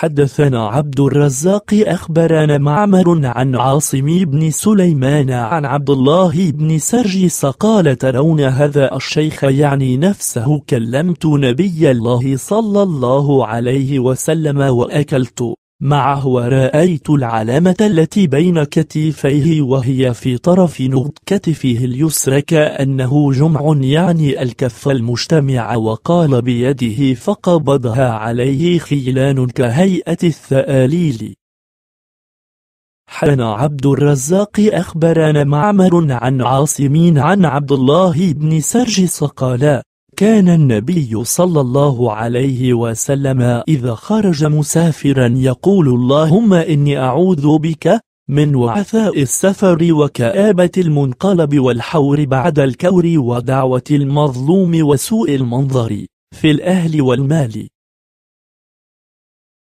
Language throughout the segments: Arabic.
حدثنا عبد الرزاق أخبرنا معمر عن عاصم بن سليمان عن عبد الله بن سرجس قال ترون هذا الشيخ يعني نفسه كلمت نبي الله صلى الله عليه وسلم وأكلت معه ورأيت العلامة التي بين كتفيه وهي في طرف نقط كتفه اليسرى كأنه جمع يعني الكف المجتمع وقال بيده فقبضها عليه خيلان كهيئة الثآليل حان عبد الرزاق أخبرنا معمر عن عاصمين عن عبد الله بن سرجس قال كان النبي صلى الله عليه وسلم إذا خرج مسافرا يقول اللهم إني أعوذ بك من وعثاء السفر وكآبة المنقلب والحور بعد الكور ودعوة المظلوم وسوء المنظر في الأهل والمال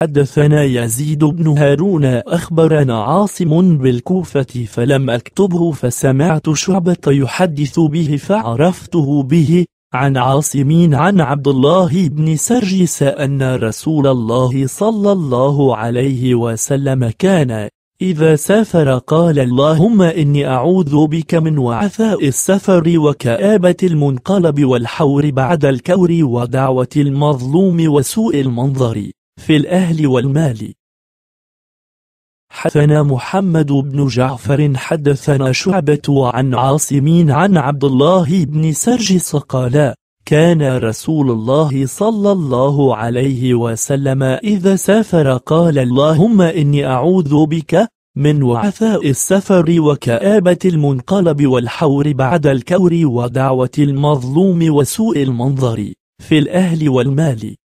حدثنا يزيد بن هارون أخبرنا عاصم بالكوفة فلم أكتبه فسمعت شعبة يحدث به فعرفته به عن عاصم عن عبد الله بن سرجس أن رسول الله صلى الله عليه وسلم كان إذا سافر قال اللهم إني أعوذ بك من وعثاء السفر وكآبة المنقلب والحور بعد الكور ودعوة المظلوم وسوء المنظر في الأهل والمال حدثنا محمد بن جعفر حدثنا شعبة عن عاصمين عن عبد الله بن سرجس قال كان رسول الله صلى الله عليه وسلم إذا سافر قال اللهم إني أعوذ بك من وعثاء السفر وكآبة المنقلب والحور بعد الكور ودعوة المظلوم وسوء المنظر في الأهل والمال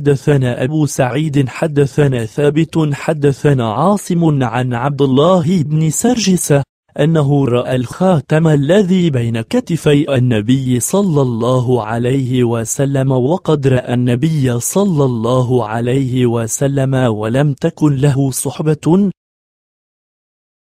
حدثنا أبو سعيد حدثنا ثابت حدثنا عاصم عن عبد الله بن سرجس أنه رأى الخاتم الذي بين كتفي النبي صلى الله عليه وسلم وقد رأى النبي صلى الله عليه وسلم ولم تكن له صحبة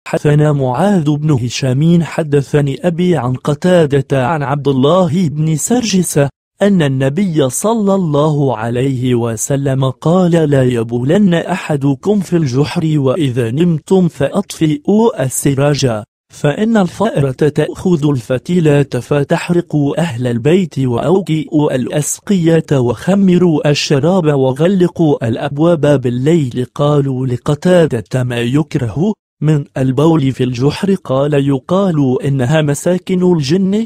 حدثنا معاذ بن هشام حدثني أبي عن قتادة عن عبد الله بن سرجس أن النبي صلى الله عليه وسلم قال لا يبولن أحدكم في الجحر وإذا نمتم فأطفئوا السراج فإن الفأرة تأخذ الفتيلة فتحرقوا أهل البيت وأوكئوا الأسقية وخمروا الشراب وغلقوا الأبواب بالليل قالوا لقتادة ما يكره من البول في الجحر قال يقال إنها مساكن الجن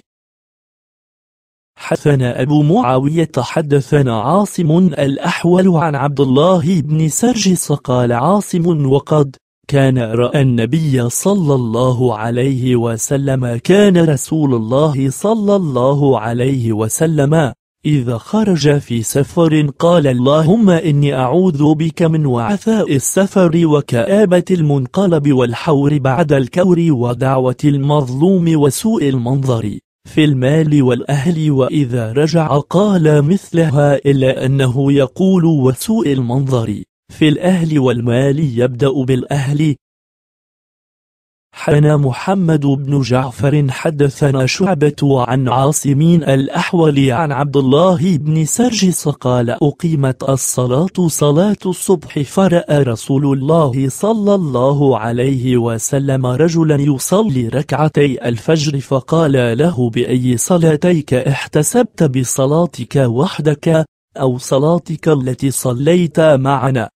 حدثنا أبو معاوية حدثنا عاصم الأحول عن عبد الله بن سرجس قال عاصم وقد كان رأى النبي صلى الله عليه وسلم كان رسول الله صلى الله عليه وسلم إذا خرج في سفر قال اللهم إني أعوذ بك من وعثاء السفر وكآبة المنقلب والحور بعد الكور ودعوة المظلوم وسوء المنظر في المال والأهل وإذا رجع قال مثلها إلا أنه يقول وسوء المنظر في الأهل والمال يبدأ بالأهل حنا محمد بن جعفر حدثنا شعبة عن عاصمين الأحول عن عبد الله بن سرجس قال أقيمت الصلاة صلاة الصبح فرأى رسول الله صلى الله عليه وسلم رجلا يصلي ركعتي الفجر فقال له بأي صلاتيك احتسبت بصلاتك وحدك أو صلاتك التي صليت معنا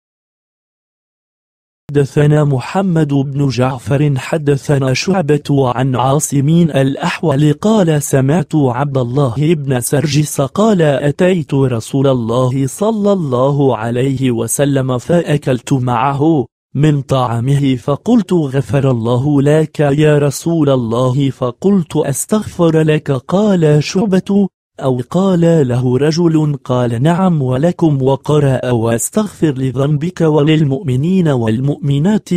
حدثنا محمد بن جعفر حدثنا شعبة عن عاصمين الأحول قال سمعت عبد الله بن سرجس قال أتيت رسول الله صلى الله عليه وسلم فأكلت معه من طعامه فقلت غفر الله لك يا رسول الله فقلت أستغفر لك قال شعبة أو قال له رجل قال نعم ولكم وقرأ واستغفر لذنبك وللمؤمنين والمؤمنات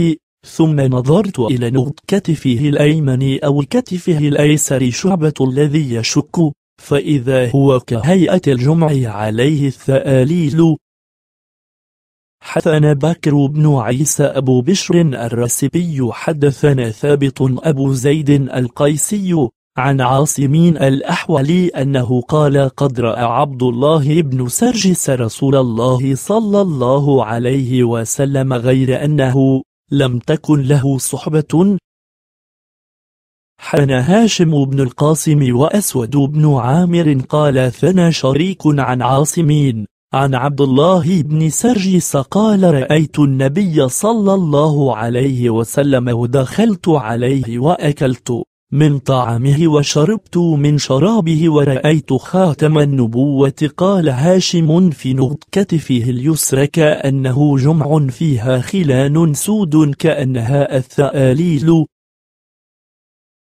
ثم نظرت إلى نقط كتفه الأيمن أو كتفه الأيسر شعبة الذي يشك فإذا هو كهيئة الجمع عليه الثآليل حدثنا بكر بن عيسى أبو بشر الرسبي حدثنا ثابت أبو زيد القيسي عن عاصم الأحولي أنه قال قد رأى عبد الله بن سرجس رسول الله صلى الله عليه وسلم غير أنه لم تكن له صحبة حان هاشم بن القاسم وأسود بن عامر قال ثنى شريك عن عاصمين عن عبد الله بن سرجس قال رأيت النبي صلى الله عليه وسلم ودخلت عليه وأكلت من طعامه وشربت من شرابه ورأيت خاتم النبوة قال هاشم في نغض كتفه اليسرى كأنه جمع فيها خلان سود كأنها الثآليل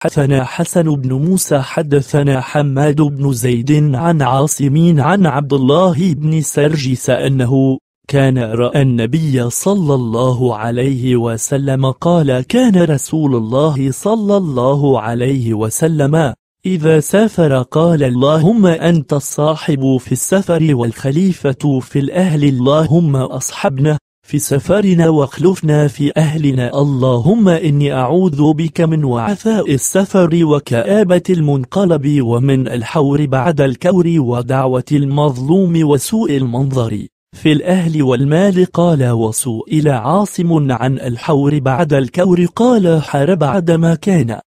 حدثنا حسن بن موسى حدثنا حماد بن زيد عن عاصمين عن عبد الله بن سرجس أنه كان رأى النبي صلى الله عليه وسلم قال كان رسول الله صلى الله عليه وسلم إذا سافر قال اللهم أنت الصاحب في السفر والخليفة في الأهل اللهم أصحبنا في سفرنا واخلفنا في أهلنا اللهم إني أعوذ بك من وعثاء السفر وكآبة المنقلب ومن الحور بعد الكور ودعوة المظلوم وسوء المنظر في الأهل والمال قال وسئل عاصم عن الحور بعد الكور قال حار بعد ما كان